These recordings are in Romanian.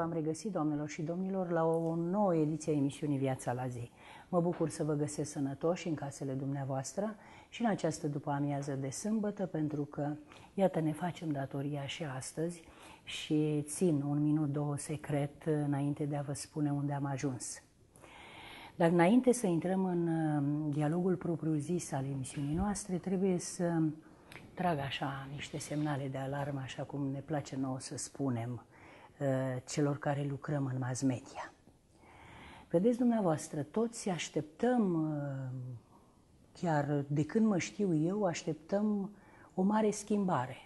v-am regăsit, doamnelor și domnilor, la o nouă ediție a emisiunii Viața la zi. Mă bucur să vă găsesc sănătoși în casele dumneavoastră și în această după amiază de sâmbătă, pentru că, iată, ne facem datoria și astăzi și țin un minut, două secret înainte de a vă spune unde am ajuns. Dar înainte să intrăm în uh, dialogul propriu-zis al emisiunii noastre, trebuie să trag așa niște semnale de alarmă, așa cum ne place nouă să spunem, Uh, celor care lucrăm în mass media. Vedeți dumneavoastră, toți așteptăm, uh, chiar de când mă știu eu, așteptăm o mare schimbare.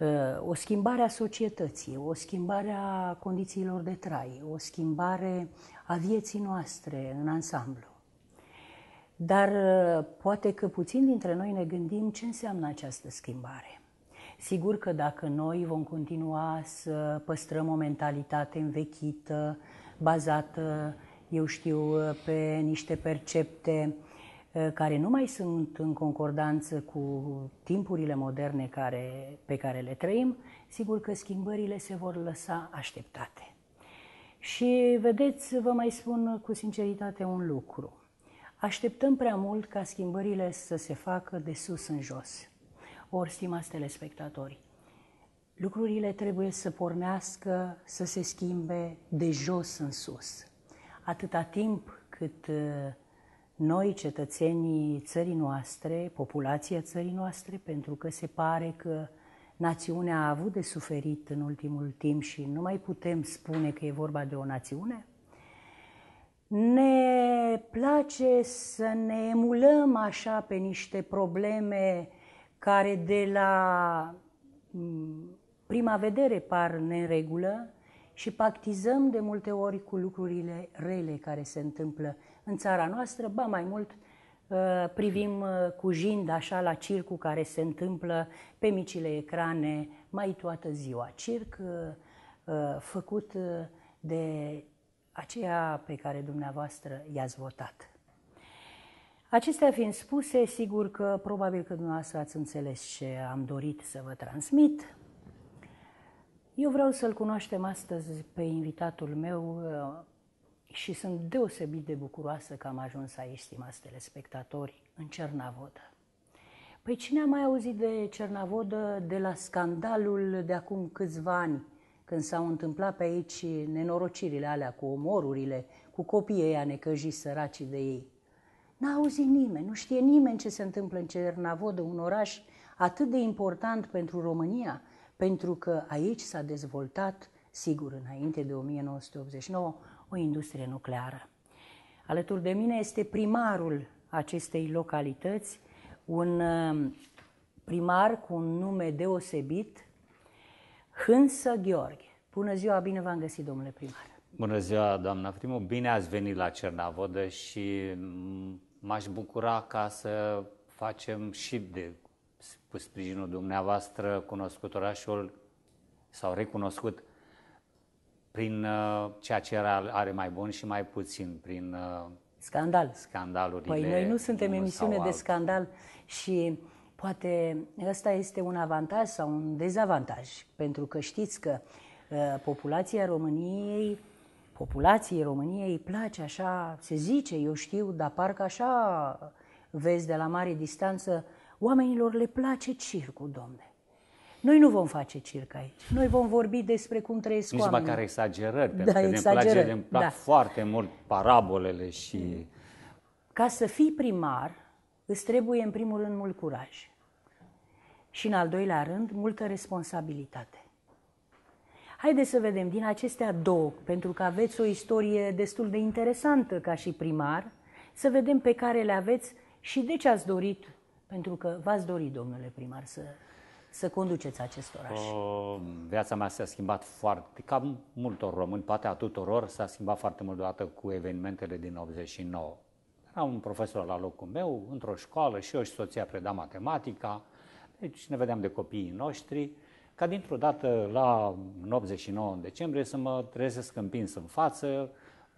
Uh, o schimbare a societății, o schimbare a condițiilor de trai, o schimbare a vieții noastre în ansamblu. Dar poate că puțin dintre noi ne gândim ce înseamnă această schimbare. Sigur că dacă noi vom continua să păstrăm o mentalitate învechită, bazată, eu știu, pe niște percepte eh, care nu mai sunt în concordanță cu timpurile moderne care, pe care le trăim, sigur că schimbările se vor lăsa așteptate. Și vedeți, vă mai spun cu sinceritate un lucru. Așteptăm prea mult ca schimbările să se facă de sus în jos. Ori, stimați telespectatori, lucrurile trebuie să pornească, să se schimbe de jos în sus. Atâta timp cât uh, noi, cetățenii țării noastre, populația țării noastre, pentru că se pare că națiunea a avut de suferit în ultimul timp și nu mai putem spune că e vorba de o națiune, ne place să ne emulăm așa pe niște probleme care de la mm, prima vedere par neregulă și pactizăm de multe ori cu lucrurile rele care se întâmplă în țara noastră, ba mai mult uh, privim uh, cu jind așa la circul care se întâmplă pe micile ecrane mai toată ziua. Circ uh, făcut de aceea pe care dumneavoastră i-ați votat. Acestea fiind spuse, sigur că probabil că dumneavoastră ați înțeles ce am dorit să vă transmit. Eu vreau să-l cunoaștem astăzi pe invitatul meu uh, și sunt deosebit de bucuroasă că am ajuns aici, stimați telespectatori, în Cernavodă. Păi cine a mai auzit de Cernavodă de la scandalul de acum câțiva ani, când s-au întâmplat pe aici nenorocirile alea cu omorurile, cu copiii ăia necăjiți săracii de ei? N-a auzit nimeni, nu știe nimeni ce se întâmplă în Cernavodă, un oraș atât de important pentru România, pentru că aici s-a dezvoltat, sigur, înainte de 1989, o industrie nucleară. Alături de mine este primarul acestei localități, un uh, primar cu un nume deosebit, Hânsă Gheorghe. Bună ziua, bine v-am găsit, domnule primar! Bună ziua, doamna primul. Bine ați venit la Cernavodă și m-aș bucura ca să facem și de, cu sprijinul dumneavoastră, cunoscut orașul sau recunoscut prin uh, ceea ce are mai bun și mai puțin, prin uh, Scandal. Scandalurile. Păi noi nu suntem emisiune de alt. scandal și poate ăsta este un avantaj sau un dezavantaj, pentru că știți că uh, populația României populației României îi place așa, se zice, eu știu, dar parcă așa vezi de la mare distanță, oamenilor le place circul, domne. Noi nu vom face circ aici. Noi vom vorbi despre cum trăiesc Nici oamenii. Nici măcar exagerări, da, pentru da, că exagerări, ne place, ne plac da. foarte mult parabolele și... Ca să fii primar, îți trebuie în primul rând mult curaj. Și în al doilea rând, multă responsabilitate. Haideți să vedem din acestea două, pentru că aveți o istorie destul de interesantă ca și primar, să vedem pe care le aveți și de ce ați dorit, pentru că v-ați dorit, domnule primar, să, să conduceți acest oraș. O, viața mea s-a schimbat foarte, ca multor români, poate a tuturor, s-a schimbat foarte mult odată cu evenimentele din 89. Era un profesor la locul meu, într-o școală, și eu și soția preda matematica, deci ne vedeam de copiii noștri, ca dintr-o dată la 89 în decembrie să mă trezesc împins în față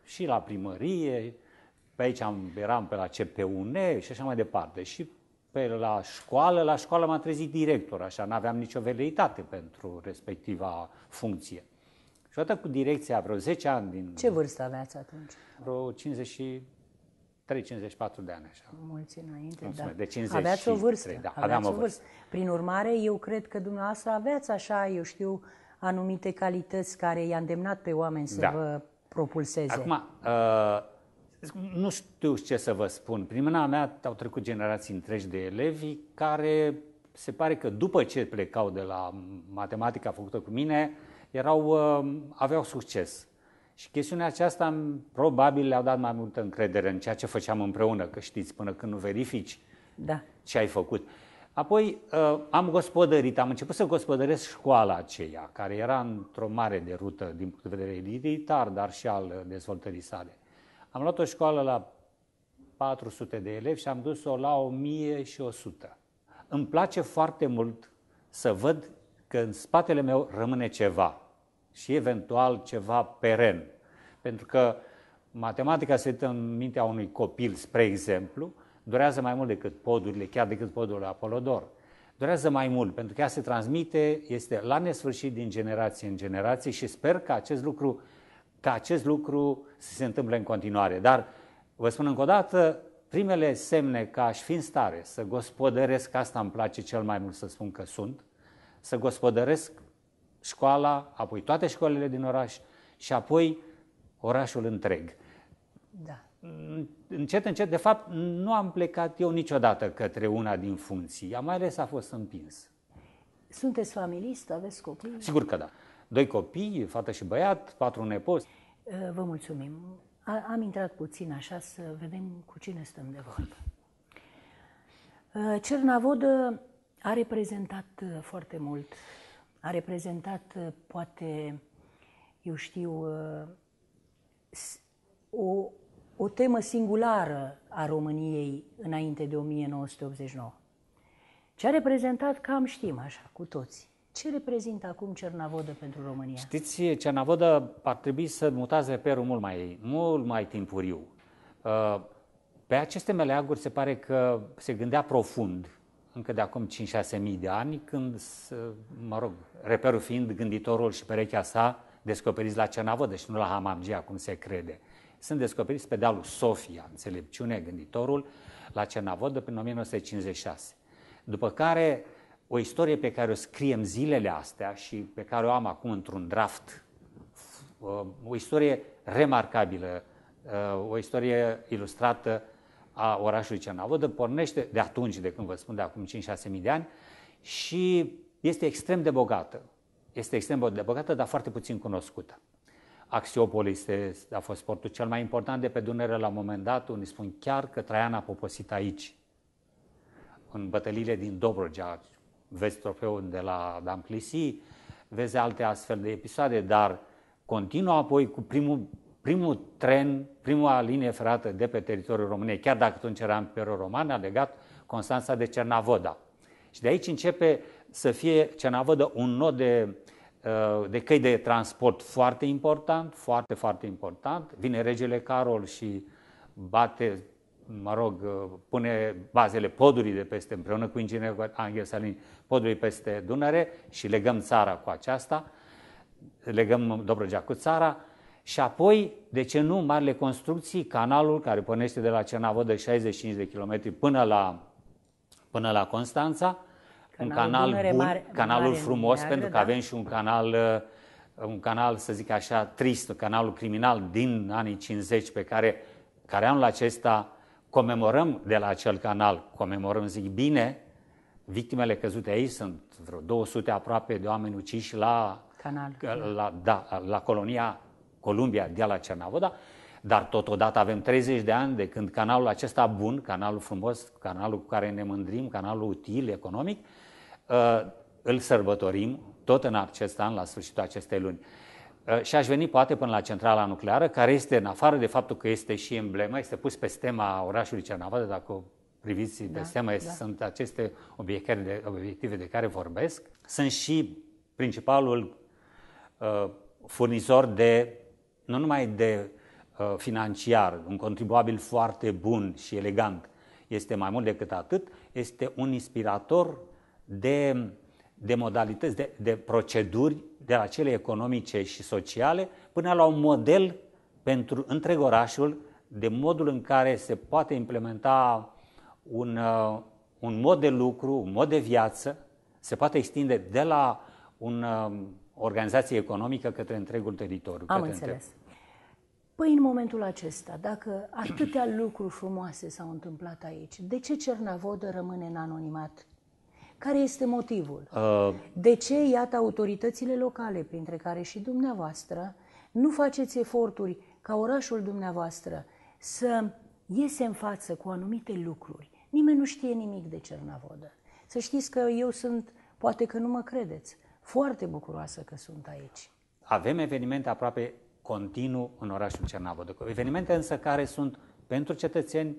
și la primărie, pe aici am, eram pe la CPUN și așa mai departe. Și pe la școală, la școală m-a trezit director, așa, n-aveam nicio veleitate pentru respectiva funcție. Și odată cu direcția, vreo 10 ani din... Ce vârstă aveați atunci? Vreo 50 și 354 de ani așa. Mulți înainte, da. De 50 aveați o vârstă. 3, da, aveați aveam o vârstă. vârstă. Prin urmare, eu cred că dumneavoastră aveați așa, eu știu, anumite calități care i-a îndemnat pe oameni să da. vă propulseze. Acum, uh, nu știu ce să vă spun. Prin mâna mea au trecut generații întregi de elevi care se pare că după ce plecau de la matematica făcută cu mine, erau, uh, aveau succes. Și chestiunea aceasta probabil le-au dat mai multă încredere în ceea ce făceam împreună, că știți, până când nu verifici da. ce ai făcut. Apoi uh, am gospodărit, am început să gospodăresc școala aceea, care era într-o mare de rută din punct de vedere editar, dar și al ă, dezvoltării sale. Am luat o școală la 400 de elevi și am dus-o la 1100. Îmi place foarte mult să văd că în spatele meu rămâne ceva și eventual ceva peren. Pentru că matematica se dă în mintea unui copil, spre exemplu, durează mai mult decât podurile, chiar decât podurile Apolodor. Durează mai mult, pentru că ea se transmite, este la nesfârșit din generație în generație și sper că acest lucru, ca acest lucru să se întâmple în continuare. Dar vă spun încă o dată, primele semne că aș fi în stare să gospodăresc, asta îmi place cel mai mult să spun că sunt, să gospodăresc școala, apoi toate școlile din oraș și apoi orașul întreg. Da. Încet, încet, de fapt, nu am plecat eu niciodată către una din funcții. Am mai ales a fost împins. Sunteți familist? Aveți copii? Sigur că da. Doi copii, fată și băiat, patru nepoți. Uh, vă mulțumim. Am intrat puțin așa să vedem cu cine stăm de vorbă. Uh, Cernavodă a reprezentat uh, foarte mult a reprezentat, uh, poate, eu știu, uh, o, o temă singulară a României înainte de 1989. Ce a reprezentat, cam știm așa, cu toții. Ce reprezintă acum Cernavodă pentru România? Știți, Cernavodă ar trebui să mutați reperul mult mai, mult mai timpuriu. Uh, pe aceste meleaguri se pare că se gândea profund încă de acum 5-6 mii de ani, când, mă rog, reperul fiind gânditorul și perechea sa descoperiți la Cernavodă și nu la Hamamgia, cum se crede. Sunt descoperiți pe dealul Sofia, înțelepciune, gânditorul, la Cernavodă prin 1956. După care, o istorie pe care o scriem zilele astea și pe care o am acum într-un draft, uh, o istorie remarcabilă, uh, o istorie ilustrată a orașului Cernavodă pornește de atunci, de când vă spun, de acum 5-6 mii de ani și este extrem de bogată. Este extrem de bogată, dar foarte puțin cunoscută. Axiopolis a fost portul cel mai important de pe Dunăre la un moment dat, unii spun chiar că Traian a poposit aici, în bătăliile din Dobrogea. Vezi trofeul de la Damclisi, vezi alte astfel de episoade, dar continuă apoi cu primul primul tren, prima linie ferată de pe teritoriul României, chiar dacă atunci era Imperiul Roman, a legat Constanța de Cernavoda. Și de aici începe să fie Cernavoda un nod de, uh, de căi de transport foarte important, foarte, foarte important. Vine regele Carol și bate, mă rog, uh, pune bazele podului de peste, împreună cu inginerul Angel Salini, podului peste Dunăre și legăm țara cu aceasta, legăm Dobrogea cu țara, și apoi, de ce nu, marile construcții, canalul care pornește de la Cernavodă 65 de km până la, până la Constanța, canalul un canal Dunăre, bun, mare, canalul mare frumos, neagră, pentru că da. avem și un canal, uh, un canal, să zic așa, trist, canalul criminal din anii 50, pe care, care anul acesta comemorăm de la acel canal, comemorăm, zic bine, victimele căzute aici sunt vreo 200 aproape de oameni uciși la, canal. la, da, la colonia Columbia de la Cernavoda, da? dar totodată avem 30 de ani de când canalul acesta bun, canalul frumos, canalul cu care ne mândrim, canalul util, economic, uh, îl sărbătorim tot în acest an, la sfârșitul acestei luni. Uh, și aș veni poate până la centrala nucleară, care este, în afară de faptul că este și emblema, este pus pe stema orașului Cernavoda, dacă priviți da, pe stema, da. sunt aceste obiective de, obiective de care vorbesc. Sunt și principalul uh, furnizor de nu numai de uh, financiar, un contribuabil foarte bun și elegant, este mai mult decât atât, este un inspirator de, de modalități, de, de proceduri, de la cele economice și sociale, până la un model pentru întreg orașul de modul în care se poate implementa un, uh, un mod de lucru, un mod de viață, se poate extinde de la un uh, organizație economică către întregul teritoriu. Am către înțeles. Întreg... Păi în momentul acesta, dacă atâtea lucruri frumoase s-au întâmplat aici, de ce Cernavodă rămâne în anonimat? Care este motivul? Uh... De ce, iată, autoritățile locale, printre care și dumneavoastră, nu faceți eforturi ca orașul dumneavoastră să iese în față cu anumite lucruri? Nimeni nu știe nimic de Cernavodă. Să știți că eu sunt, poate că nu mă credeți, foarte bucuroasă că sunt aici. Avem evenimente aproape continuu în orașul Cernavodă. Evenimente însă care sunt pentru cetățeni,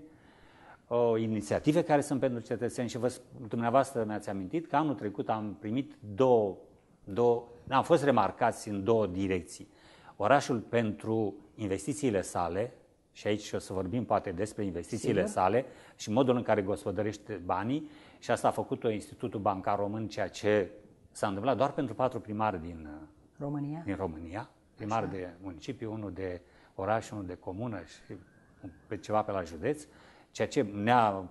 o, inițiative care sunt pentru cetățeni și vă, dumneavoastră mi-ați amintit că anul trecut am primit două, două am fost remarcați în două direcții. Orașul pentru investițiile sale, și aici o să vorbim poate despre investițiile Sigur. sale și modul în care gospodărește banii și asta a făcut-o Institutul Bancar Român, ceea ce s-a întâmplat doar pentru patru primari din România. Din România primar Așa. de municipiu, unul de oraș, unul de comună și pe ceva pe la județ, ceea ce ne-a,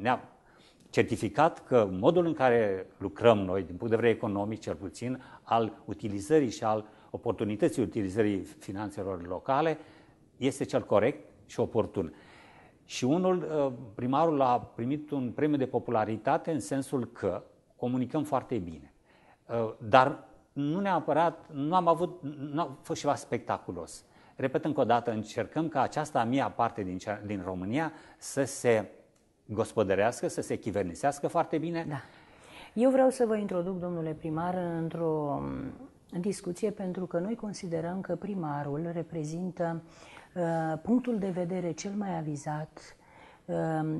ne certificat că modul în care lucrăm noi, din punct de vedere economic cel puțin, al utilizării și al oportunității utilizării finanțelor locale, este cel corect și oportun. Și unul, ă, primarul a primit un premiu de popularitate în sensul că comunicăm foarte bine. Ă, dar nu neapărat, nu am avut, nu a fost ceva spectaculos. Repet încă o dată, încercăm ca această a mea parte din, cea, din România să se gospodărească, să se chivernisească foarte bine. Da. Eu vreau să vă introduc, domnule primar, într-o mm, discuție pentru că noi considerăm că primarul reprezintă uh, punctul de vedere cel mai avizat uh,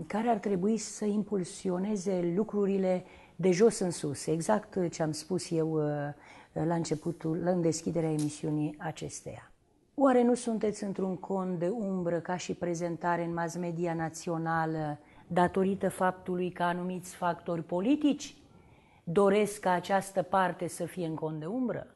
care ar trebui să impulsioneze lucrurile de jos în sus, exact ce am spus eu uh, la începutul, în deschiderea emisiunii acesteia. Oare nu sunteți într-un con de umbră ca și prezentare în mass media națională datorită faptului că anumiți factori politici doresc ca această parte să fie în con de umbră?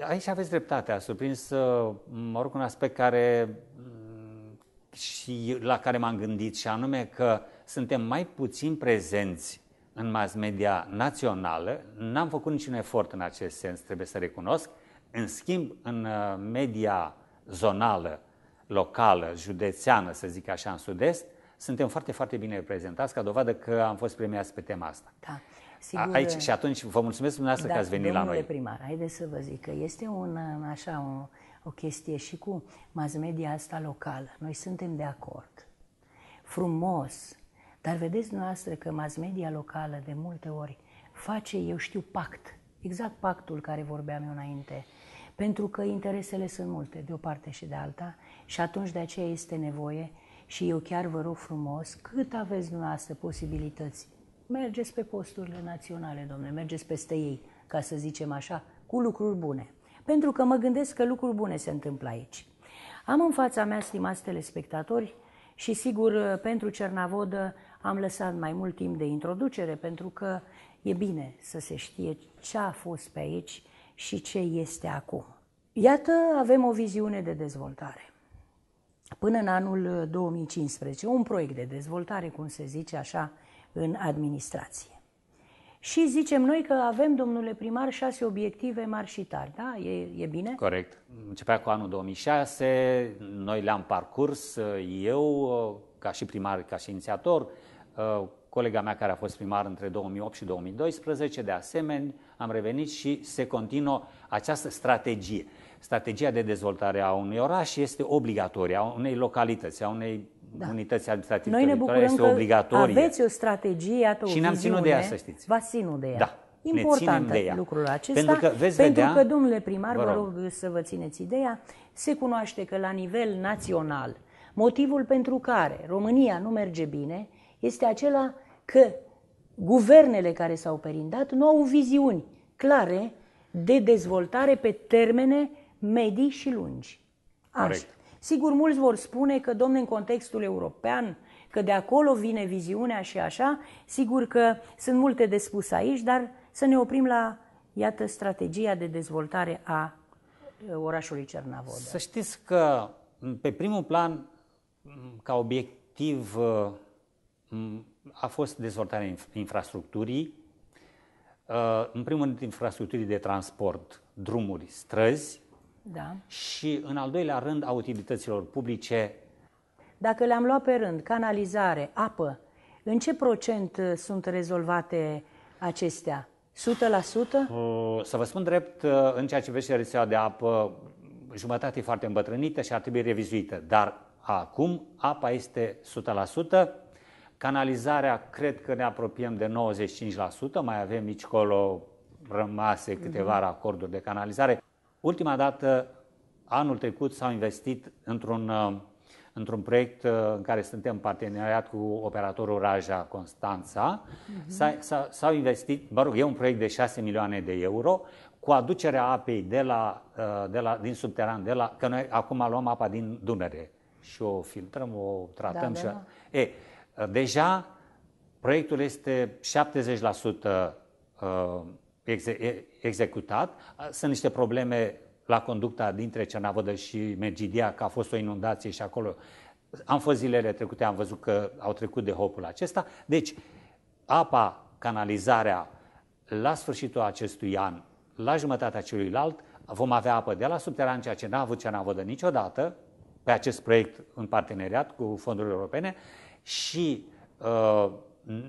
Aici aveți dreptate, a surprins, uh, mă rog, un aspect care mm, și la care m-am gândit și anume că suntem mai puțin prezenți în mass media națională, n-am făcut niciun efort în acest sens, trebuie să recunosc. În schimb, în uh, media zonală, locală, județeană, să zic așa, în sud-est, suntem foarte, foarte bine reprezentați, ca dovadă că am fost premiați pe tema asta. Da. Sigur, Aici uh, și atunci vă mulțumesc dumneavoastră da, că ați venit la noi. primar, haideți să vă zic că este un, uh, așa, o, o chestie și cu mass media asta locală. Noi suntem de acord. Frumos, dar vedeți noastră că mass media locală de multe ori face, eu știu, pact, exact pactul care vorbeam eu înainte, pentru că interesele sunt multe, de o parte și de alta, și atunci de aceea este nevoie și eu chiar vă rog frumos, cât aveți dumneavoastră posibilități, mergeți pe posturile naționale, domnule, mergeți peste ei, ca să zicem așa, cu lucruri bune. Pentru că mă gândesc că lucruri bune se întâmplă aici. Am în fața mea, stimați telespectatori, și sigur, pentru Cernavodă, am lăsat mai mult timp de introducere pentru că e bine să se știe ce a fost pe aici și ce este acum. Iată, avem o viziune de dezvoltare. Până în anul 2015, un proiect de dezvoltare, cum se zice așa, în administrație. Și zicem noi că avem, domnule primar, șase obiective mari și tari, da? E, e bine? Corect. Începea cu anul 2006, noi le-am parcurs, eu ca și primar, ca și inițiator, Uh, colega mea care a fost primar între 2008 și 2012, de asemenea, am revenit și se continuă această strategie. Strategia de dezvoltare a unui oraș este obligatorie, a unei localități, a unei da. unități administrative Noi ne bucurăm este că obligatorie. aveți o strategie, iată, o Și ne-am ținut de ea, să știți. Vă ținut de ea. Da. Important lucrul acesta, pentru că, veți pentru vedea, că domnule primar, vă rog. vă rog să vă țineți ideea, se cunoaște că la nivel național, motivul pentru care România nu merge bine este acela că guvernele care s-au perindat nu au viziuni clare de dezvoltare pe termene medii și lungi. Așa. Sigur, mulți vor spune că, domne, în contextul european, că de acolo vine viziunea și așa, sigur că sunt multe de spus aici, dar să ne oprim la, iată, strategia de dezvoltare a orașului Cernavodă. Să știți că pe primul plan, ca obiectiv Mm, a fost dezvoltarea infrastructurii, uh, în primul rând infrastructurii de transport, drumuri, străzi da. și în al doilea rând a utilităților publice. Dacă le-am luat pe rând, canalizare, apă, în ce procent uh, sunt rezolvate acestea? 100%? Uh, să vă spun drept, în ceea ce vește rețeaua de apă, jumătate e foarte îmbătrânită și ar trebui revizuită, dar acum apa este Canalizarea, cred că ne apropiem de 95%, mai avem mici colo rămase câteva uh-huh. Mhm. acorduri de canalizare. Ultima dată, anul trecut, s-au investit într-un, uh, într-un proiect uh, în care suntem parteneriat cu operatorul Raja Constanța. Uh-huh. S-a, s-au investit, mă rog, e un proiect de 6 milioane de euro cu aducerea apei de la, uh, de la, din subteran, de la, că noi acum luăm apa din Dunăre și o filtrăm, o tratăm da, și... Da. da. E, Ă, deja proiectul este 70% ă, exec- executat. Ă, sunt niște probleme la conducta dintre Cernavodă și Mergidia, că a fost o inundație și acolo. Am fost zilele trecute, am văzut că au trecut de hopul acesta. Deci, apa, canalizarea, la sfârșitul acestui an, la jumătatea celuilalt, vom avea apă de la subteran, ceea ce n-a avut Cernavodă niciodată, pe acest proiect în parteneriat cu fondurile europene și uh,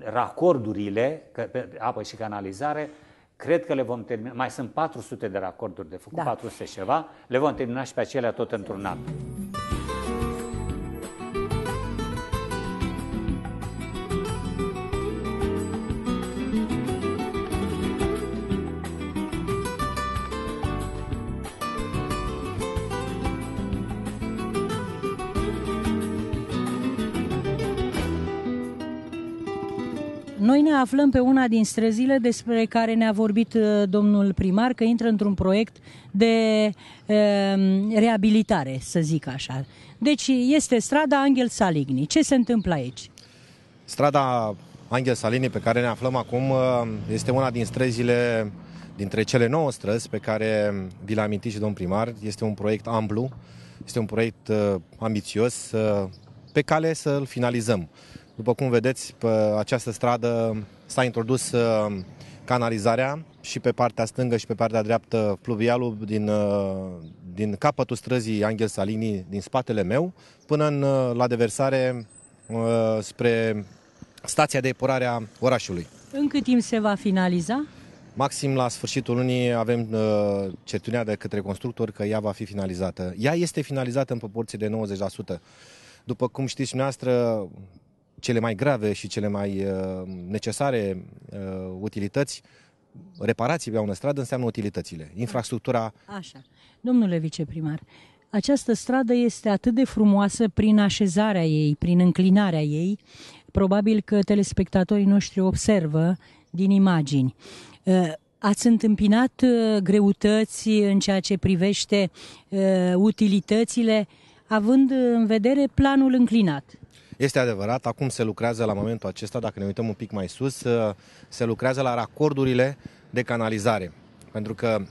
racordurile, că, pe apă și canalizare, cred că le vom termina, mai sunt 400 de racorduri de făcut, da. 400 și ceva, le vom termina și pe acelea tot într-un an. Noi ne aflăm pe una din străzile despre care ne-a vorbit uh, domnul primar, că intră într-un proiect de uh, reabilitare, să zic așa. Deci este strada Angel Saligni. Ce se întâmplă aici? Strada Angel Saligni, pe care ne aflăm acum, uh, este una din străzile, dintre cele nouă străzi pe care vi l-a amintit și domnul primar. Este un proiect amplu, este un proiect ambițios, pe cale să-l finalizăm. După cum vedeți, pe această stradă s-a introdus uh, canalizarea și pe partea stângă și pe partea dreaptă pluvialul din, uh, din capătul străzii Angel Salini din spatele meu până în, uh, la deversare spre stația de epurare a orașului. În cât timp se va finaliza? Maxim la sfârșitul lunii avem uh, certunea de către constructor că ea va fi finalizată. Ea este finalizată în proporție de 90%. După cum știți dumneavoastră, cele mai grave și cele mai uh, necesare uh, utilități, reparații pe o stradă înseamnă utilitățile, infrastructura. Așa. Domnule viceprimar, această stradă este atât de frumoasă prin așezarea ei, prin înclinarea ei. Probabil că telespectatorii noștri observă din imagini. Uh, ați întâmpinat greutăți în ceea ce privește utilitățile, având în vedere planul înclinat. Este adevărat, acum se lucrează la momentul acesta, dacă ne uităm un pic mai sus, uh, se lucrează la racordurile de canalizare. Pentru că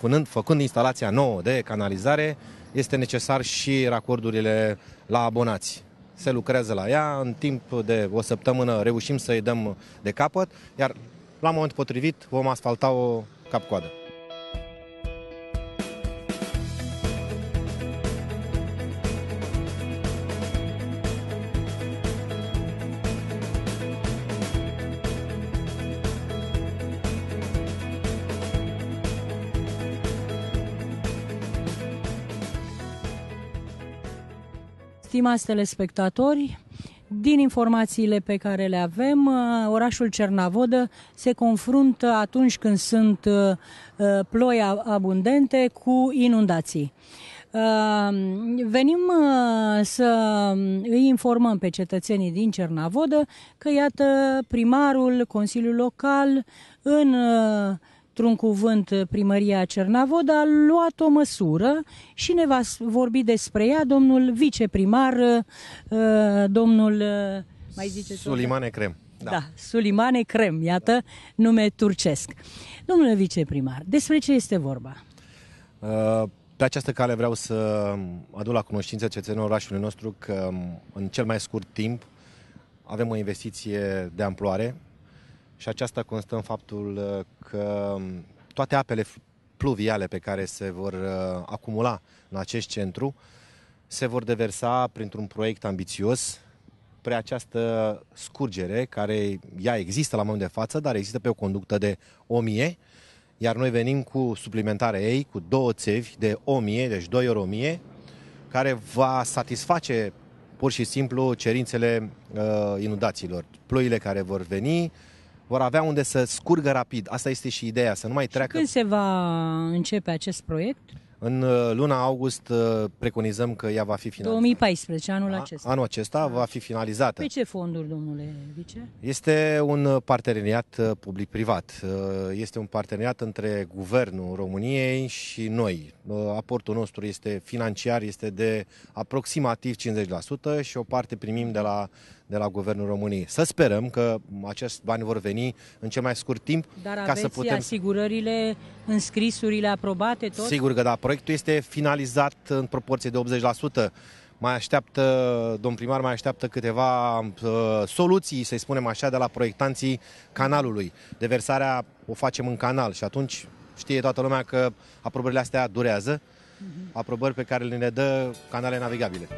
punând, făcând instalația nouă de canalizare, este necesar și racordurile la abonați. Se lucrează la ea, în timp de o săptămână reușim să-i dăm de capăt, iar la momentul potrivit vom asfalta o cap-coadă. Stimați telespectatori, din informațiile pe care le avem, uh, orașul Cernavodă se confruntă atunci când sunt uh, uh, ploi abundente cu inundații. Venim să îi informăm pe cetățenii din Cernavodă că, iată, primarul, Consiliul Local, în într-un cuvânt, eh, primăria Cernavod a luat o măsură și ne va vorbi despre ea domnul viceprimar, eh, eh, domnul, mai zice Sulimane Crem. Da. da, Sulimane Crem, iată, da. nume turcesc. Domnule viceprimar, despre ce este vorba? Pe această cale vreau să aduc la cunoștință cetățenilor orașului nostru că mm, în cel mai scurt timp avem o investiție de amploare și aceasta constă în faptul uh, că um, toate apele pluviale pe care se vor uh, acumula în acest centru se vor deversa printr-un proiect ambițios spre această scurgere care ea există la momentul de față, dar există pe o conductă de 1000, iar noi venim cu suplimentarea ei, cu două țevi de 1000, deci 2 ori 1000, care va satisface pur și simplu cerințele uh, inundațiilor, ploile care vor veni, vor avea unde să scurgă rapid. Asta este și ideea, să nu mai și treacă. când se va începe acest proiect? În uh, luna august uh, preconizăm că ea va fi finalizată. 2014, anul acesta. Anul acesta da. va fi finalizată. Pe păi ce fonduri, domnule vice? Este un parteneriat uh, public-privat. Este un parteneriat între Guvernul României și noi. Aportul nostru este financiar, este de aproximativ 50% și o parte primim de la de la Guvernul României. Să sperăm că acești bani vor veni în cel mai scurt timp Dar ca aveți să putem... asigurările, înscrisurile aprobate tot? Sigur că da, proiectul este finalizat în proporție de 80%. Mai așteaptă, domn primar, mai așteaptă câteva uh, soluții, să-i spunem așa, de la proiectanții canalului. Deversarea o facem în canal și atunci știe toată lumea că aprobările astea durează, mhm. aprobări pe care le ne dă canale navigabile.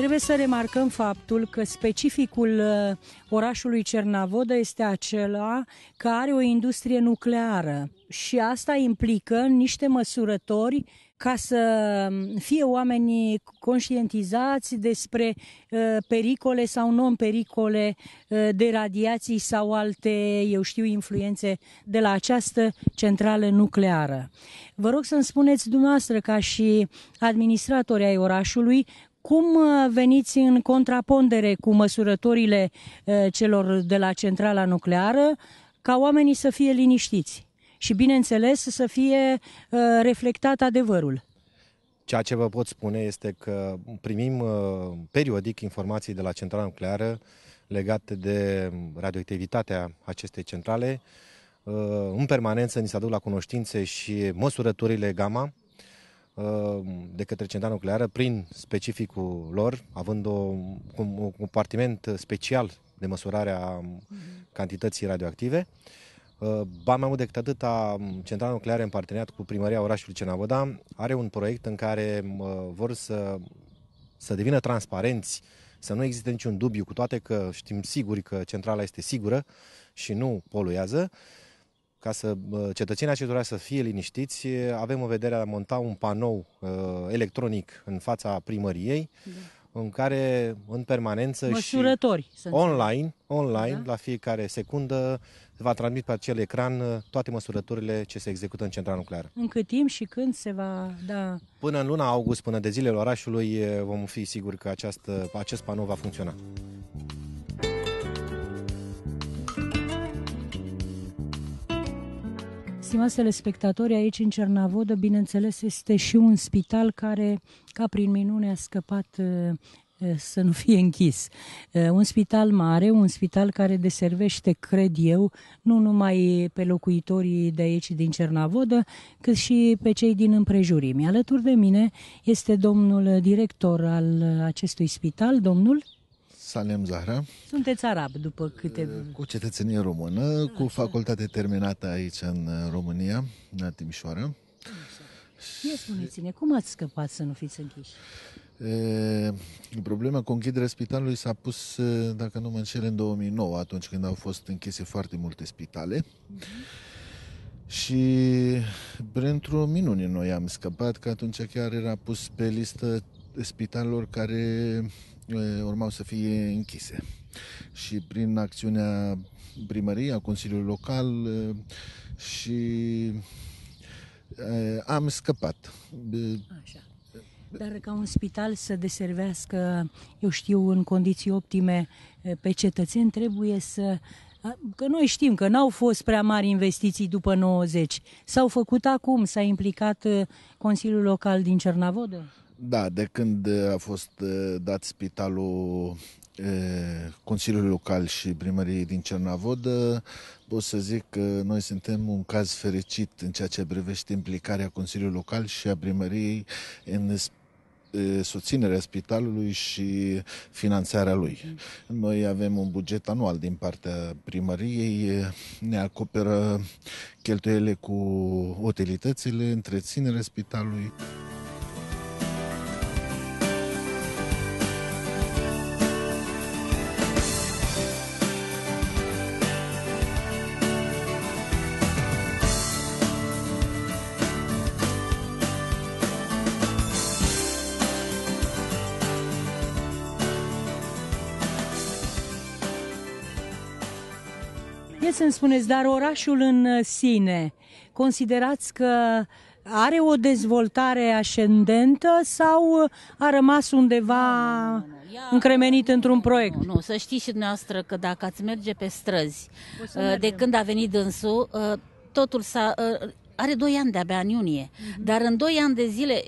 Trebuie să remarcăm faptul că specificul uh, orașului Cernavodă este acela că are o industrie nucleară și asta implică niște măsurători ca să um, fie oamenii conștientizați despre uh, pericole sau non-pericole uh, de radiații sau alte, eu știu, influențe de la această centrală nucleară. Vă rog să-mi spuneți dumneavoastră, ca și administratori ai orașului, cum uh, veniți în contrapondere cu măsurătorile uh, celor de la centrala nucleară ca oamenii să fie liniștiți și, bineînțeles, să fie uh, reflectat adevărul? Ceea ce vă pot spune este că primim periodic informații de la centrala nucleară legate de radioactivitatea acestei centrale. În permanență ni se aduc la cunoștințe și măsurătorile gamma, Uh, de către centrala nucleară prin specificul lor, având o, un compartiment special de măsurare a um, mhm. cantității radioactive. Uh, ba mai mult decât atât, um, centrala nucleară în parteneriat cu primăria orașului Cenavoda are un proiect în care um, uh, vor să, să devină transparenți, să nu existe niciun dubiu, cu toate că știm siguri că centrala este sigură și nu poluează ca să cetățenii acestora să fie liniștiți, avem în vedere a monta un panou uh, electronic în fața primăriei, da. în care în permanență Măsurători, și online, online da? la fiecare secundă va transmit pe acel ecran uh, toate măsurătorile ce se execută în centrala nucleară. În cât timp și când se va da? Până în luna august, până de zilele orașului, uh, vom fi siguri că această, acest panou va funcționa. stimați telespectatori, aici în Cernavodă, bineînțeles, este și un spital care, ca prin minune, a scăpat uh, uh, să nu fie închis. Uh, un spital mare, un spital care deservește, cred eu, nu numai pe locuitorii de aici din Cernavodă, cât și pe cei din împrejurimi. Alături de mine este domnul director al acestui spital, domnul Salem Zahra. Sunteți arab după câte... Eh, cu cetățenie română, cu facultate terminată aici în eh, România, la Timișoara. Ia spuneți-ne, cum ați scăpat să nu fiți închiși? E, eh, problema cu închiderea spitalului s-a pus, dacă nu mă înșel, în 2009, atunci când au fost închise foarte multe spitale. Uh-huh. Și printr-o minune noi am scăpat, că atunci chiar era pus pe listă spitalelor care urmau să fie închise. Și prin acțiunea primăriei, a Consiliului Local și am scăpat. Așa. Dar ca un spital să deservească, eu știu, în condiții optime pe cetățeni, trebuie să că noi știm că n-au fost prea mari investiții după 90. S-au făcut acum, s-a implicat Consiliul Local din Cernavodă? Da, de când uh, a fost uh, dat spitalul uh, Consiliul Local și Primăriei din Cernavodă, pot să zic că noi suntem un caz fericit în ceea ce privește implicarea Consiliului Local și a Primăriei în susținerea spitalului și finanțarea lui. Noi avem un buget anual din partea primăriei, ne acoperă cheltuielile cu utilitățile, întreținerea spitalului. să-mi spuneți, dar orașul în uh, sine, considerați că are o dezvoltare ascendentă sau uh, a rămas undeva no, no, Ia, încremenit într-un proiect? Nu, nu, să știți și dumneavoastră că dacă ați merge pe străzi, uh, de când a venit dânsul, totul s-a, are 2 ani de-abia în iunie, mm-hmm. dar în 2 ani de zile,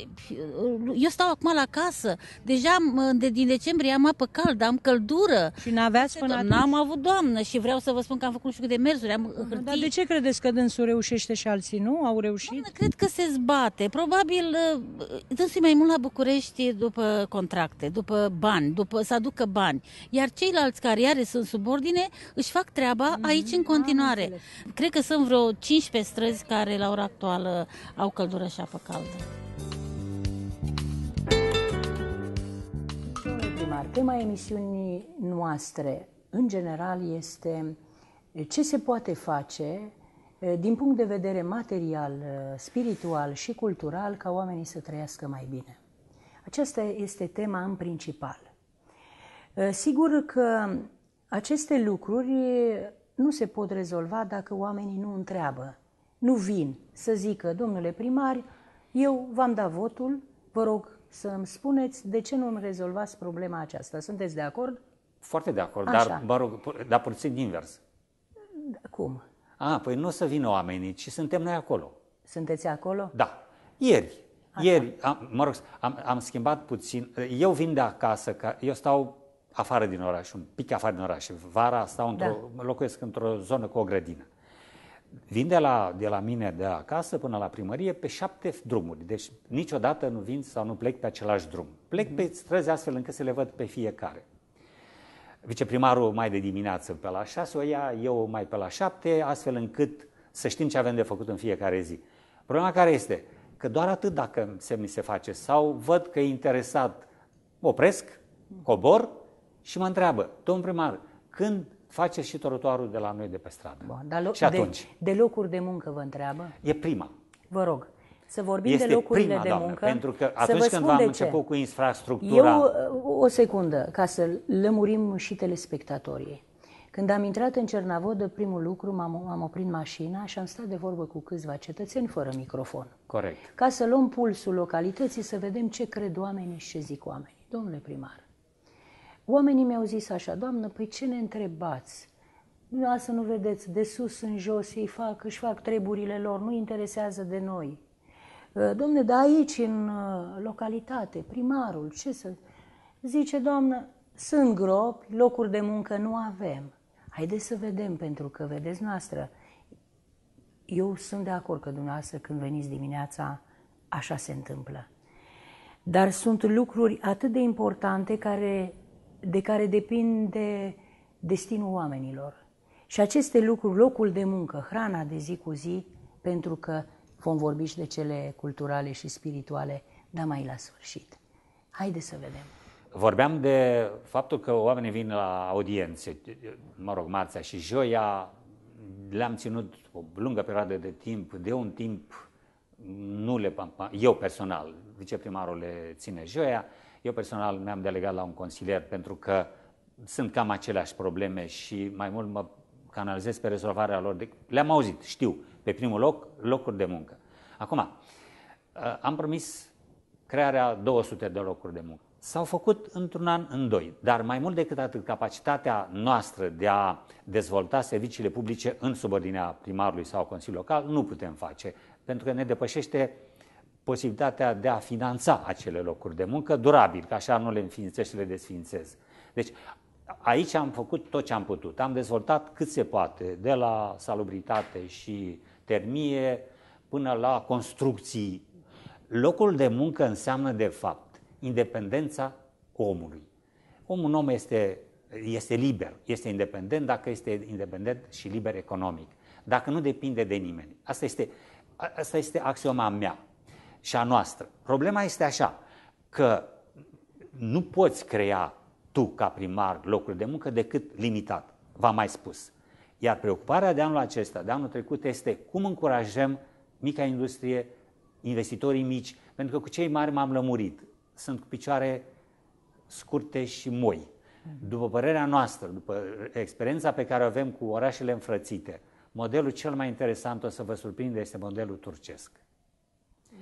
eu stau acum la casă, deja de, din decembrie am apă caldă, am căldură. Și n-aveați până atunci? N-am avut, doamnă, și vreau să vă spun că am făcut și de mersuri, am uh-huh. Dar de ce credeți că dânsul reușește și alții nu? Au reușit? Doamnă, cred că se zbate. Probabil ă, dânsul mai mult la București după contracte, după bani, după să aducă bani. Iar ceilalți care iar sunt subordine își fac treaba mhm. aici în continuare. Cred că sunt vreo 15 străzi care la ora ora actuală au căldură și apă caldă. primar, tema emisiunii noastre, în general, este eh, ce se poate face eh, din punct de vedere material, eh, spiritual și cultural ca oamenii să trăiască mai bine. Aceasta este tema în principal. Sigur că aceste lucruri nu se pot rezolva dacă oamenii nu întreabă nu vin să zică, domnule primar, eu v-am dat votul, vă rog să îmi spuneți de ce nu îmi rezolvați problema aceasta. Sunteți de acord? Foarte de acord, Așa. dar, vă rog, dar puțin invers. Cum? A, păi nu o să vină oamenii, ci suntem noi acolo. Sunteți acolo? Da. Ieri. Așa. Ieri, am, mă rog, am, am schimbat puțin. Eu vin de acasă, că eu stau afară din oraș, un pic afară din oraș. Vara stau într-o, da. locuiesc într-o zonă cu o grădină vin de la, de la mine de acasă până la primărie pe șapte drumuri. Deci niciodată nu vin sau nu plec pe același drum. Plec pe mhm. străzi astfel încât să le văd pe fiecare. Viceprimarul mai de dimineață pe la șase, o ia eu mai pe la șapte, astfel încât să știm ce avem de făcut în fiecare zi. Problema care este? Că doar atât dacă se mi se face sau văd că e interesat, opresc, cobor mhm. și mă întreabă, domn primar, când face și trotuarul de la noi de pe stradă. Bun, dar lo- și atunci. De, de locuri de muncă vă întreabă? E prima. Vă rog. Să vorbim este de locurile prima, de doamnă, muncă. Pentru că atunci când am început ce? cu infrastructura. Eu, uh, o secundă, ca să lămurim și telespectatorii. Când am intrat în Cernavodă, primul lucru, m-am, am oprit mașina și am stat de vorbă cu câțiva cetățeni fără microfon. Corect. Ca să luăm pulsul localității, să vedem ce cred oamenii și ce zic oamenii. Domnule primar, Oamenii mi-au zis așa, doamnă, păi ce ne întrebați? să nu vedeți, de sus în jos ei fac, își fac treburile lor, nu interesează de noi. Ă, domne, dar aici, în ă, localitate, primarul, ce să... Zice, doamnă, sunt gropi, locuri de muncă nu avem. Haideți să vedem, pentru că, vedeți noastră, eu sunt de acord că dumneavoastră când veniți dimineața, așa se întâmplă. Dar sunt lucruri atât de importante care de care depinde destinul oamenilor. Și aceste lucruri, locul de muncă, hrana de zi cu zi, pentru că vom vorbi și de cele culturale și spirituale, dar mai la sfârșit. Haideți să vedem. Vorbeam de faptul că oamenii vin la audiențe, mă rog, marțea și joia, le-am ținut o lungă perioadă de timp, de un timp nu le, eu personal, viceprimarul le ține joia, eu personal mi-am delegat la un consilier pentru că sunt cam aceleași probleme și mai mult mă canalizez pe rezolvarea lor. De... Le-am auzit, știu, pe primul loc, locuri de muncă. Acum, uh, am promis crearea 200 de locuri de muncă. S-au făcut într-un an, în doi, dar mai mult decât atât, capacitatea noastră de a dezvolta serviciile publice în subordinea primarului sau consiliului Local nu putem face, pentru că ne depășește uh, posibilitatea de a finanța acele locuri de muncă durabil, că așa nu le înființez și le desfințez. Deci aici am făcut tot ce am putut. Am dezvoltat cât se poate, de la salubritate și termie până la construcții. Locul de muncă înseamnă, de fapt, independența omului. Omul un om este, este liber, este independent dacă este independent și liber economic, dacă nu depinde de nimeni. Asta este, asta este axioma mea și a noastră. Problema este așa, că nu poți crea tu, ca primar, locuri de muncă decât limitat, v-am mai spus. Iar preocuparea de anul acesta, de anul trecut, este cum încurajăm mica industrie, investitorii mici, pentru că cu cei mari m-am lămurit. Sunt cu picioare scurte și moi. După părerea noastră, după experiența pe care o avem cu orașele înfrățite, modelul cel mai interesant, o să vă surprinde, este modelul turcesc.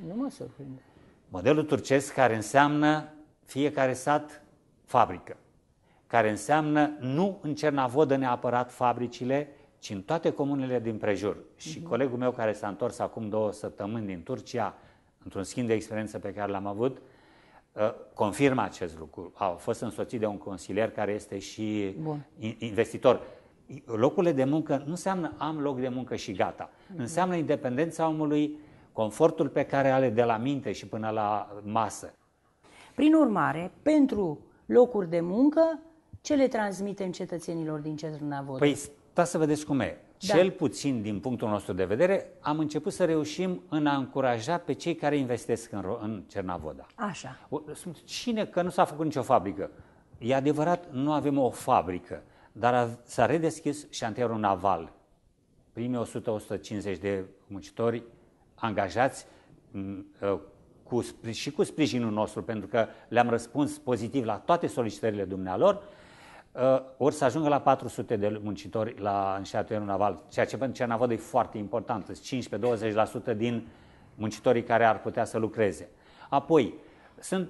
Nu mă surprinde. Modelul turcesc care înseamnă fiecare sat fabrică, care înseamnă nu în Cernavodă neapărat fabricile, ci în toate comunele din prejur. Uh-huh. Și mhm. colegul meu care s-a întors acum două săptămâni din Turcia, într-un schimb de experiență pe care l-am avut, ă, confirmă acest lucru. A fost însoțit de un consilier care este și Bun. investitor. Locurile de muncă nu înseamnă am loc de muncă și gata. Uh-huh. Înseamnă independența omului, confortul pe care are de la minte și până la masă. Prin urmare, pentru locuri de muncă, ce le transmitem cetățenilor din centrul Navodă? Păi stați să vedeți cum e. Da. Cel puțin din punctul nostru de vedere, am început să reușim în a încuraja pe cei care investesc în, în Cernavoda. Așa. Sunt cine că nu s-a făcut nicio fabrică. E adevărat, nu avem o fabrică, dar s-a redeschis șantierul naval. Primii 100-150 de muncitori angajați mm, uh, cu, și cu sprijinul nostru, pentru că le-am răspuns pozitiv la toate solicitările dumnealor, uh, ori să ajungă la 400 de muncitori la, înșeatul naval, ceea ce pentru Cernavodă e foarte important, 15-20% din muncitorii care ar putea să lucreze. Apoi, sunt,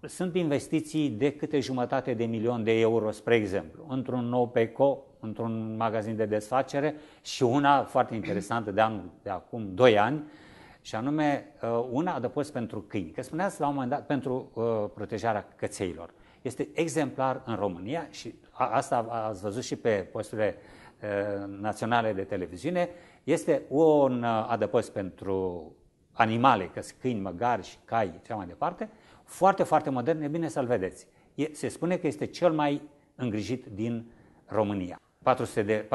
sunt investiții de câte jumătate de milion de euro, spre exemplu, într-un nou PECO, într-un magazin de desfacere și una foarte interesantă de, anul, de acum 2 ani, și anume uh, un adăpost pentru câini. Că spuneați la un moment dat pentru uh, protejarea cățeilor. Este exemplar în România și asta ați văzut și pe posturile uh, naționale de televiziune. Este un adăpost pentru animale, că câini, măgari și cai, cea mai departe, foarte, foarte modern, e bine să-l vedeți. se spune că este cel mai îngrijit din România. 400 de,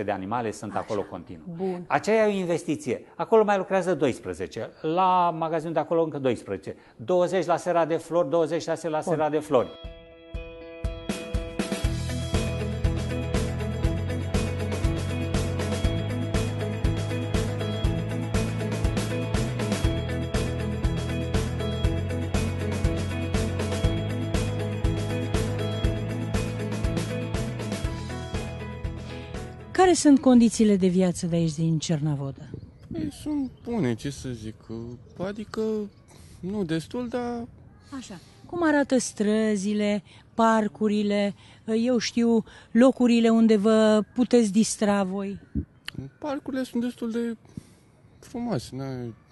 400-500 de animale sunt Așa. acolo continuu. Bun. Aceea e o investiție. Acolo mai lucrează 12, la magazinul de acolo încă 12, 20 la sera de flori, 26 la Bun. sera de flori. Care sunt condițiile de viață de aici din Cernavodă? Ei, păi, sunt bune, ce să zic. Adică, nu destul, dar... Așa. Cum arată străzile, parcurile, eu știu, locurile unde vă puteți distra voi? Parcurile sunt destul de frumoase,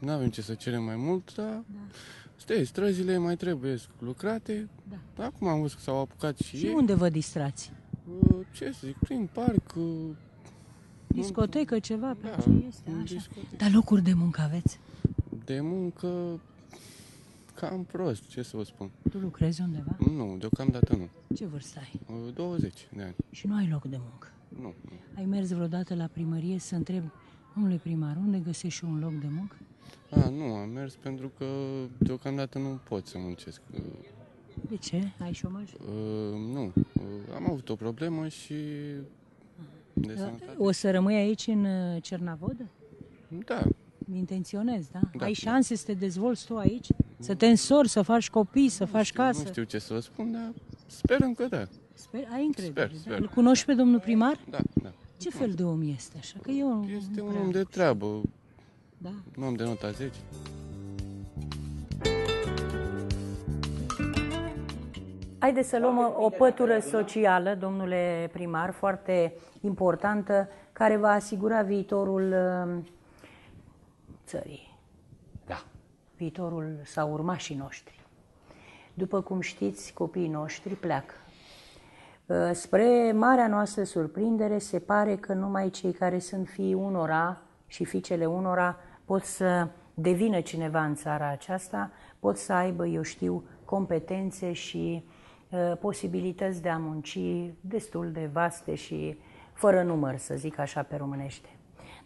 nu avem ce să cerem mai mult, dar... Da. Stai, străzile mai trebuie lucrate. Da. Acum am văzut că s-au apucat și Și ei. unde vă distrați? Uh, ce să zic, prin parc, uh, Discotecă, ceva, da, pe păi ce este, așa. Dar locuri de muncă aveți? De muncă cam prost, ce să vă spun. Tu lucrezi undeva? Nu, deocamdată nu. Ce vârstă ai? 20 uh, de ani. Și nu ai loc de muncă? Nu. Ai mers vreodată la primărie să întreb, domnule primar, unde găsești și un loc de muncă? A, nu, am mers pentru că deocamdată nu pot să muncesc. Uh, de ce? Ai șomaj? Uh, nu. Uh, am avut o problemă și de da. sănătate. O să rămâi aici în uh, Cernavodă? Da. Intenționez, da? da Ai șanse să te dezvolți tu aici? Mm. Să te însori, să faci copii, să nu faci știu, casă? Nu știu ce să vă spun, dar sperăm că da. Sper, ai încredere, sper, da? sper. Îl cunoști pe domnul primar? Da, da. Ce fel de om este așa? Că eu este un om de treabă. Da. Un om de nota 10. Haideți să luăm o pătură socială, domnule primar, foarte importantă, care va asigura viitorul um, țării. Da. Viitorul sau urmașii noștri. După cum știți, copiii noștri pleacă. Uh, spre marea noastră surprindere, se pare că numai cei care sunt fii unora și fiicele unora pot să devină cineva în țara aceasta, pot să aibă, eu știu, competențe și Uh, posibilități de a munci destul de vaste și fără număr, să zic așa pe românește.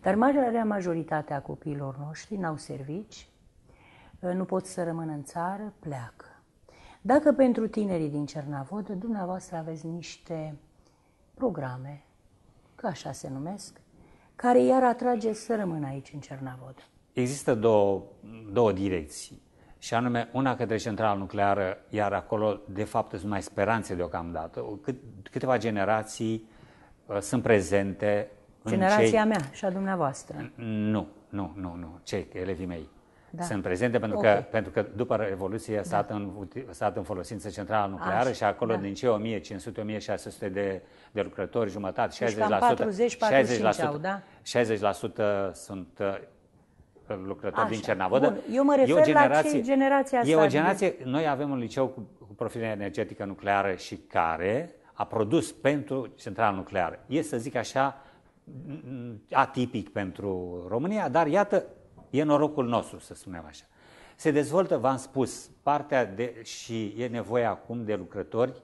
Dar marea majoritatea copiilor noștri n-au servici, uh, nu pot să rămână în țară, pleacă. Dacă pentru tinerii din Cernavod, dumneavoastră aveți niște programe, că așa se numesc, care iar atrage să rămână aici în Cernavod. Există două, două direcții și anume una către centrală nucleară, iar acolo, de fapt, sunt mai speranțe deocamdată. Cât, câteva generații uh, sunt prezente Generația în cei... mea și a dumneavoastră. Nu, nu, nu, nu. Cei, elevii mei. Da. Sunt prezente pentru, okay. că, pentru că după Revoluție da. s-a în, stat în folosință centrala nucleară Așa, și acolo da. din cei 1500-1600 de, de lucrători, jumătate, deci 60%, 40, 45 60%, au, da? 60% sunt uh, lucrători Așa. din Cernavodă. Bun. Eu mă refer e o generație, la ce generația asta. E o generație, noi avem un liceu cu, cu profilire energetică nucleară și care a produs pentru centrala nucleară. E, să zic așa, atipic pentru România, dar iată, e norocul nostru, să spunem așa. Se dezvoltă, v-am spus, partea de, și e nevoie acum de lucrători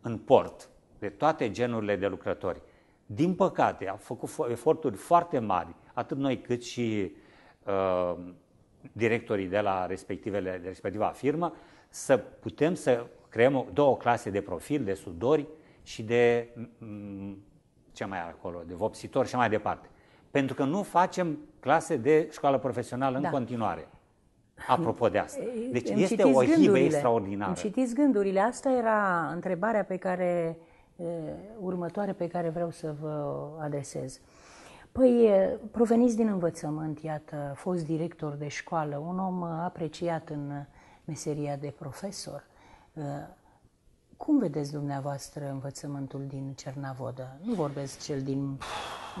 în port, de toate genurile de lucrători. Din păcate, au făcut eforturi foarte mari, atât noi cât și Uh, directorii de la respectivele, de respectiva firmă, să putem să creăm două clase de profil, de sudori și de mm, ce mai acolo, de vopsitori și mai departe. Pentru că nu facem clase de școală profesională da. în continuare. Apropo de asta. Deci Îmi este o hibă extraordinară. Îmi citiți gândurile. Asta era întrebarea pe care următoare pe care vreau să vă adresez. Păi, proveniți din învățământ, iată, fost director de școală, un om apreciat în meseria de profesor. Uh, cum vedeți dumneavoastră învățământul din Cernavodă? Nu vorbesc cel din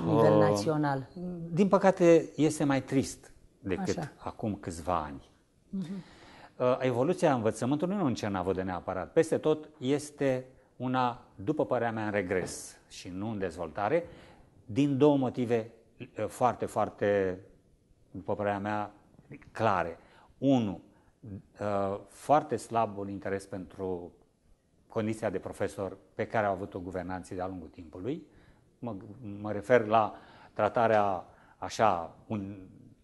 nivel uh, național. Din păcate, este mai trist decât Așa. acum câțiva ani. Uh-huh. Evoluția învățământului, nu în Cernavodă neapărat, peste tot este una, după părerea mea, în regres și nu în dezvoltare, din două motive uh, foarte, foarte, după părerea mea, clare. Unu, uh, foarte slab un interes pentru condiția de profesor pe care au avut-o guvernanții de-a lungul timpului. Mă, mă refer la tratarea așa un,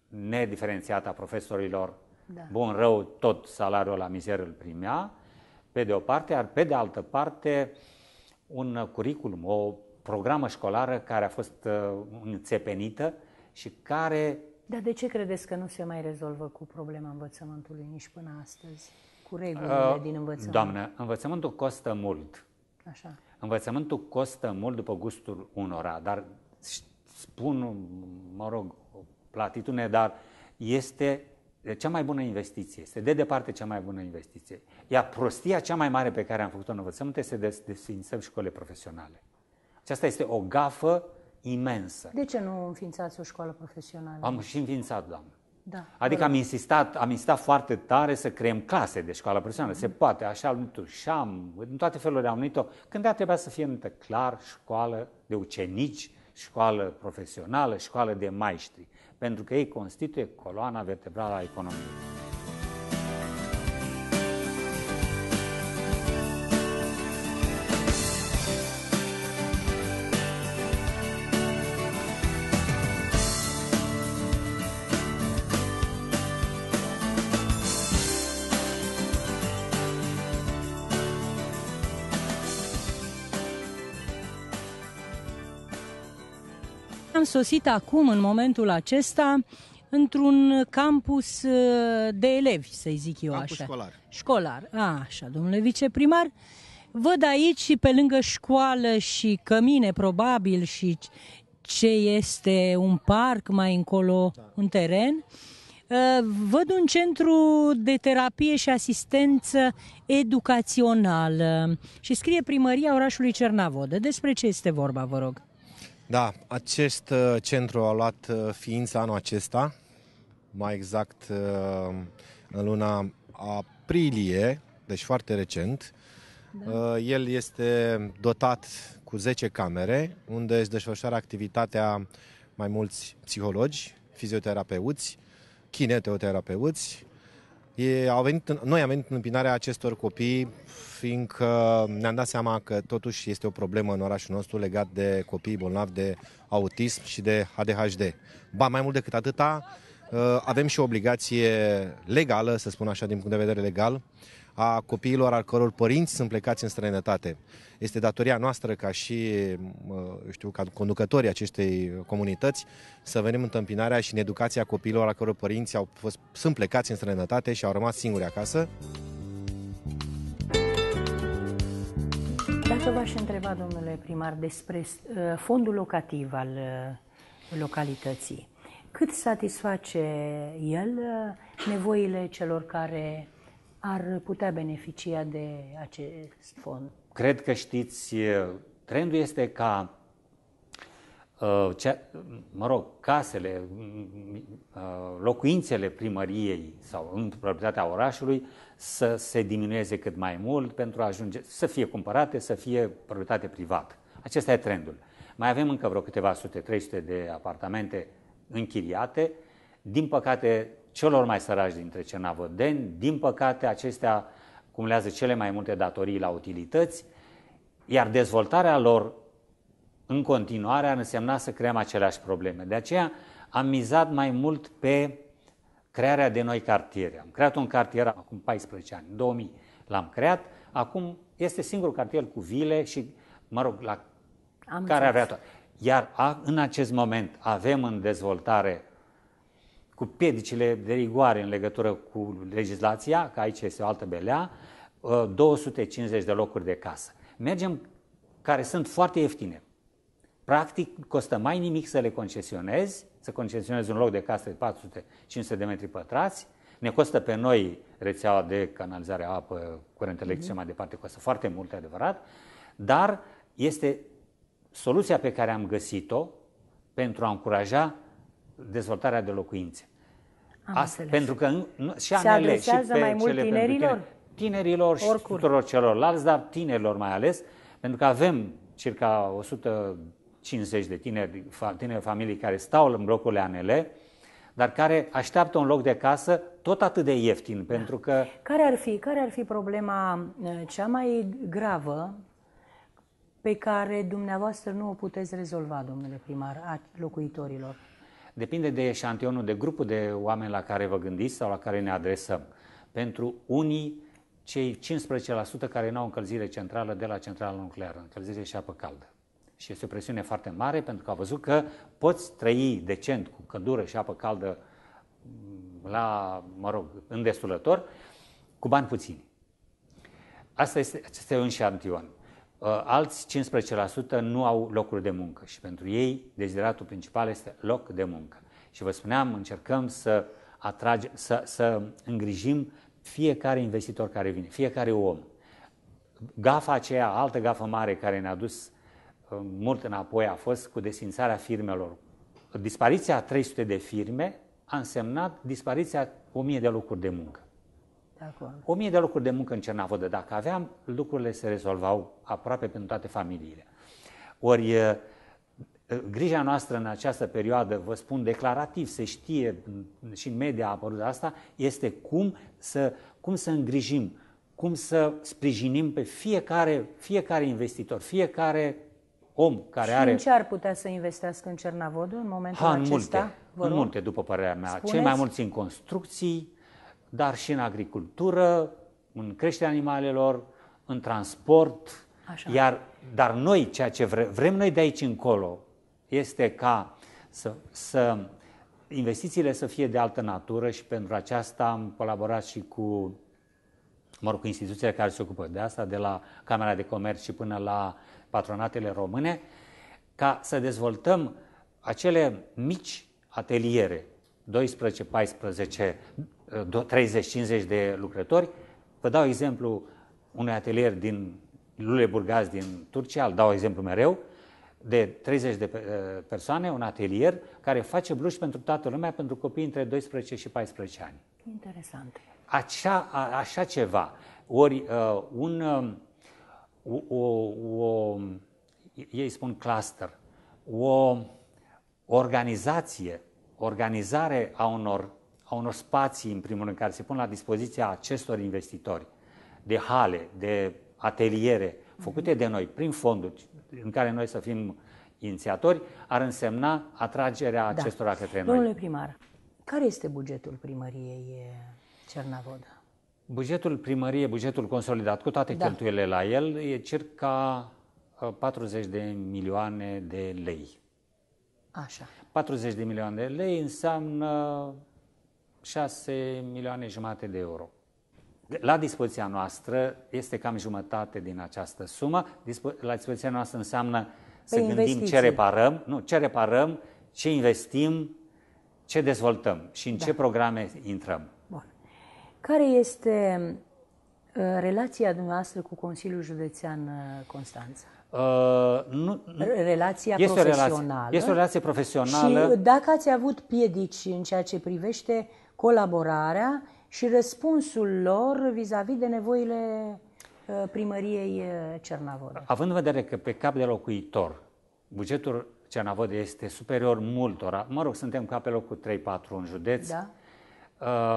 nediferențiat a profesorilor. Da. Bun, rău, tot salariul la mizer îl primea, pe de o parte, iar pe de altă parte, un curriculum, o programă școlară care a fost uh, înțepenită și care... Dar de ce credeți că nu se mai rezolvă cu problema învățământului nici până astăzi? Cu regulile uh, din învățământ? Doamnă, învățământul costă mult. Așa. Învățământul costă mult după gustul unora, dar spun, mă rog, platitune, dar este cea mai bună investiție, este de departe cea mai bună investiție. Iar prostia cea mai mare pe care am făcut-o în învățământ este să desfințăm școlile profesionale. Aceasta este o gafă imensă. De ce nu înființați o școală profesională? Am și înființat, doamnă. Da, adică am insistat, am insistat foarte tare să creăm clase de școală profesională. Mm-hmm. Se mm. poate, așa numitul am, în toate felurile am numit-o. Când ea trebuia să fie numită clar școală de ucenici, școală profesională, școală de maestri. Pentru că ei constituie coloana vertebrală a economiei. sosit acum, în momentul acesta, într-un campus uh, de elevi, să zic eu campus așa. școlar. Școlar, A, așa, domnule viceprimar. Văd aici și pe lângă școală și cămine, probabil, și ce este un parc mai încolo, da. un teren. Uh, văd un centru de terapie și asistență educațională și scrie primăria orașului Cernavodă. Despre ce este vorba, vă rog? Da, acest uh, centru a luat uh, ființă anul acesta, mai exact uh, în luna aprilie, deci foarte recent. Da. El este dotat cu 10 camere, unde își desfășoară activitatea mai mulți psihologi, fizioterapeuți, kineteoterapeuți, E, au venit, noi am venit în întâmpinarea acestor copii, fiindcă ne-am dat seama că totuși este o problemă în orașul nostru legat de copii bolnavi de autism și de ADHD. Ba, mai mult decât atâta, Uh, avem și o obligație legală, să spun așa, din punct de vedere legal, a copiilor al căror părinți sunt plecați în străinătate. Este datoria noastră ca și uh, știu, ca conducătorii acestei comunități să venim întâmpinarea și în educația copiilor al căror părinți au fost, sunt plecați în străinătate și au rămas singuri acasă. Dacă v-aș întreba, domnule primar, despre uh, fondul locativ al localității, cât satisface el uh, nevoile celor care ar putea beneficia de acest fond? Cred că știți, uh, trendul este ca uh, mă rog, casele, locuințele primăriei sau în proprietatea orașului să se diminueze cât mai mult pentru a ajunge să fie cumpărate, să fie proprietate privată. Acesta e trendul. Mai avem încă vreo câteva sute, 300 de apartamente închiriate, din păcate celor mai săraci dintre cenavădeni, din păcate acestea cumulează cele mai multe datorii la utilități, iar dezvoltarea lor în continuare ar însemna să creăm aceleași probleme. De aceea am mizat mai mult pe crearea de noi cartiere. Am creat un cartier acum 14 ani, 2000 l-am creat, acum este singurul cartier cu vile și, mă rog, la am care avea toate. Iar a, în acest moment avem în dezvoltare cu piedicile de rigoare în legătură cu legislația, că aici este o altă belea, 250 ă, de locuri de casă. Mergem care sunt foarte ieftine. Practic costă mai nimic să le concesionezi, să concesionezi un loc de casă de 400-500 de metri pătrați, ne costă pe noi rețeaua de canalizare a apă, curent electric mm-hmm. și mai departe, costă foarte mult, adevărat, dar este soluția pe care am găsit-o pentru a încuraja dezvoltarea de locuințe. Asta, pentru că nu, și se anele, și pe mai mult cele tinerilor? Pentru tinerilor și tuturor celorlalți, dar tinerilor mai ales, pentru că avem circa 150 de tineri, tineri familii care stau în blocurile anele, dar care așteaptă un loc de casă tot atât de ieftin, da. pentru că... Care ar fi, care ar fi problema uh, cea mai gravă pe care dumneavoastră nu o puteți rezolva, domnule primar, a locuitorilor? Depinde de eșantionul, de grupul de oameni la care vă gândiți sau la care ne adresăm. Pentru unii, cei 15% care nu au încălzire centrală de la centrală nucleară, încălzire și apă caldă. Și este o presiune foarte mare pentru că au văzut că poți trăi decent cu căldură și apă caldă mm, la, mă rog, îndestulător, cu bani puțini. Asta este, acesta e un șantion. Uh, alți 15% nu au locuri de muncă și pentru ei dezideratul principal este loc de muncă. Și vă spuneam, încercăm să, atrage, să, să îngrijim fiecare investitor care vine, fiecare om. Gafa aceea, altă gafă mare care ne-a dus uh, mult înapoi a fost cu desfințarea firmelor. Dispariția a 300 de firme a însemnat dispariția 1000 de locuri de muncă. O mie de locuri de muncă în Cernavodă. Dacă aveam, lucrurile se rezolvau aproape pentru toate familiile. Ori grija noastră în această perioadă, vă spun declarativ, se știe și în media a apărut asta, este cum să, cum să îngrijim, cum să sprijinim pe fiecare, fiecare investitor, fiecare om care și are... în ce ar putea să investească în Cernavodă în momentul ha, în acesta? Multe, în multe, după părerea mea. Spuneți? Cei mai mulți în construcții, dar și în agricultură, în creșterea animalelor, în transport. Așa. Iar, dar noi, ceea ce vrem, vrem noi de aici încolo, este ca să, să investițiile să fie de altă natură și pentru aceasta am colaborat și cu, mă rog, cu instituțiile care se ocupă de asta, de la Camera de Comerț și până la patronatele române, ca să dezvoltăm acele mici ateliere, 12-14 30-50 de lucrători. Vă dau exemplu unui atelier din Luleburgaz din Turcia, îl dau exemplu mereu, de 30 de eh, persoane, un atelier care face bluși pentru toată lumea, pentru copii între 12 și 14 ani. Interesant. Așa, a, așa ceva. Ori uh, un, uh, eh, o, o, o, ei spun cluster, o organizație, organizare a unor a unor spații, în primul rând, care se pun la dispoziția acestor investitori, de hale, de ateliere, făcute de noi, prin fonduri, în care noi să fim inițiatori, ar însemna atragerea da. către noi. Domnule primar, care este bugetul primăriei Cernavodă? Bugetul primărie, bugetul consolidat, cu toate da. cheltuielile la el, e circa 40 ă, de milioane de lei. Așa. 40 de milioane de lei înseamnă 6 milioane jumate de euro. La dispoziția noastră este cam jumătate din această sumă. La dispoziția noastră înseamnă să Pe păi gândim investiții. ce reparăm, nu, ce reparăm, ce investim, ce dezvoltăm și în da. ce programe intrăm. Bun. Care este uh, relația dumneavoastră cu Consiliul Județean uh, Constanța? Uh, nu, nu, relația este profesională. O relație, este o relație profesională. Și dacă ați avut piedici în ceea ce privește colaborarea și răspunsul lor vis-a-vis -vis de nevoile uh, primăriei uh, Cernavodă. Având în vedere că pe cap de locuitor bugetul Cernavodă este superior multora, mă rog, suntem cap pe locul 3-4 în județ, da.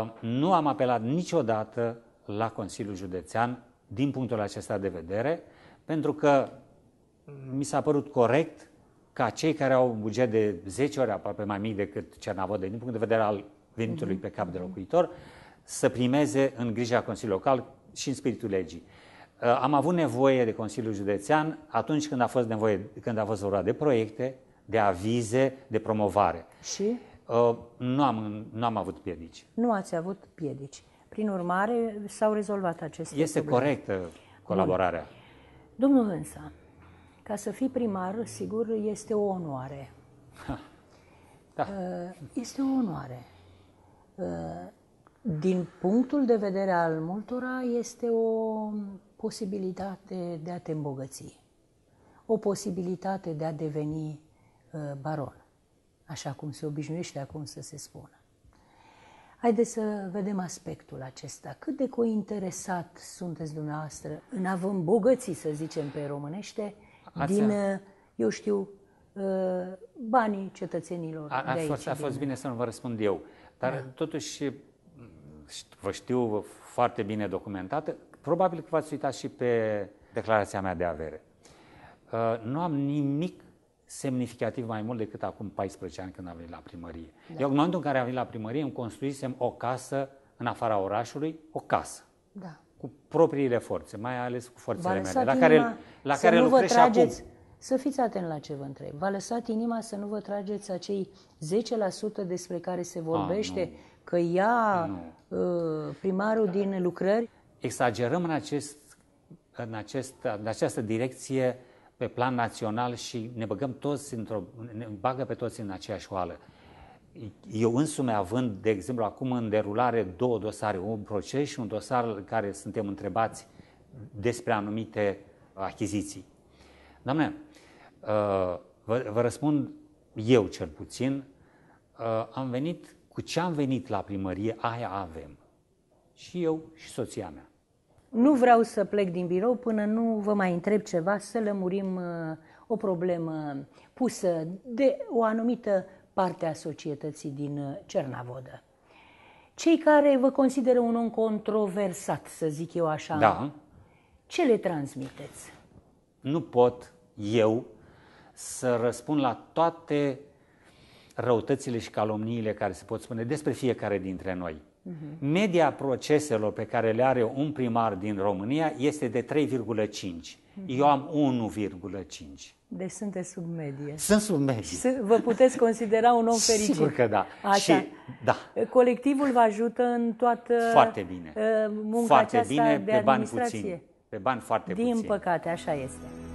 Uh, nu am apelat niciodată la Consiliul Județean din punctul acesta de vedere, pentru că mi s-a părut corect ca cei care au un buget de 10 ori aproape mai mic decât Cernavodă, din punct de vedere al venitului mhm. pe cap de locuitor, să primeze în grija Consiliului Local și în spiritul legii. Uh, am avut nevoie de Consiliul Județean atunci când a fost, nevoie, când a fost vorba de proiecte, de avize, de promovare. Și? Uh, nu am, nu am avut piedici. Nu ați avut piedici. Prin urmare, s-au rezolvat aceste Este probleme. corectă colaborarea. Bun. Domnul Hânsa, ca să fii primar, sigur, este o onoare. Da. Uh, este o onoare. Uh, din punctul de vedere al multora, este o posibilitate de a te îmbogăți, o posibilitate de a deveni uh, baron, așa cum se obișnuiește acum să se spună. Haideți să vedem aspectul acesta. Cât de cointeresat sunteți dumneavoastră în a vă îmbogăți, să zicem pe românește, Ația. din, uh, eu știu, banii cetățenilor. A, a, aici. a fost bine să nu vă răspund eu. Dar da. totuși vă știu foarte bine documentată. Probabil că v-ați uitat și pe declarația mea de avere. Uh, nu am nimic semnificativ mai mult decât acum 14 ani când am venit la primărie. Da. Eu în momentul în care am venit la primărie îmi construisem o casă în afara orașului, o casă. Da. Cu propriile forțe, mai ales cu forțele mele, la care, la care lucrez și acum. Să fiți atenți la ce vă întreb. V-a lăsat inima să nu vă trageți acei 10% despre care se vorbește, A, că ia nu. Uh, primarul din lucrări? Exagerăm în, acest, în, acest, în această direcție pe plan național și ne băgăm toți într-o, ne bagă pe toți în aceeași oală. Eu însume având, de exemplu, acum în derulare două dosare, un proces și un dosar în care suntem întrebați despre anumite achiziții. Doamne, Uh, vă, vă răspund eu cel puțin, uh, am venit cu ce am venit la primărie, aia avem. Și eu și soția mea. Nu vreau să plec din birou până nu vă mai întreb ceva, să lămurim uh, o problemă pusă de o anumită parte a societății din Cernavodă. Cei care vă consideră un om controversat, să zic eu așa, da. ce le transmiteți? Nu pot eu să răspund la toate răutățile și calomniile care se pot spune despre fiecare dintre noi. Uh-huh. Media proceselor pe care le are un primar din România este de 3,5. Uh-huh. Mhm. Eu am 1,5. Deci sunteți sub medie. Sunt sub medie. S- vă puteți considera un om fericit. Sigur că da. Așa. Și, da. Colectivul vă ajută în toată Foarte bine. Uh, munca foarte aceasta bine, de pe bani puțin. Pe bani foarte din puțin. Din păcate, așa este.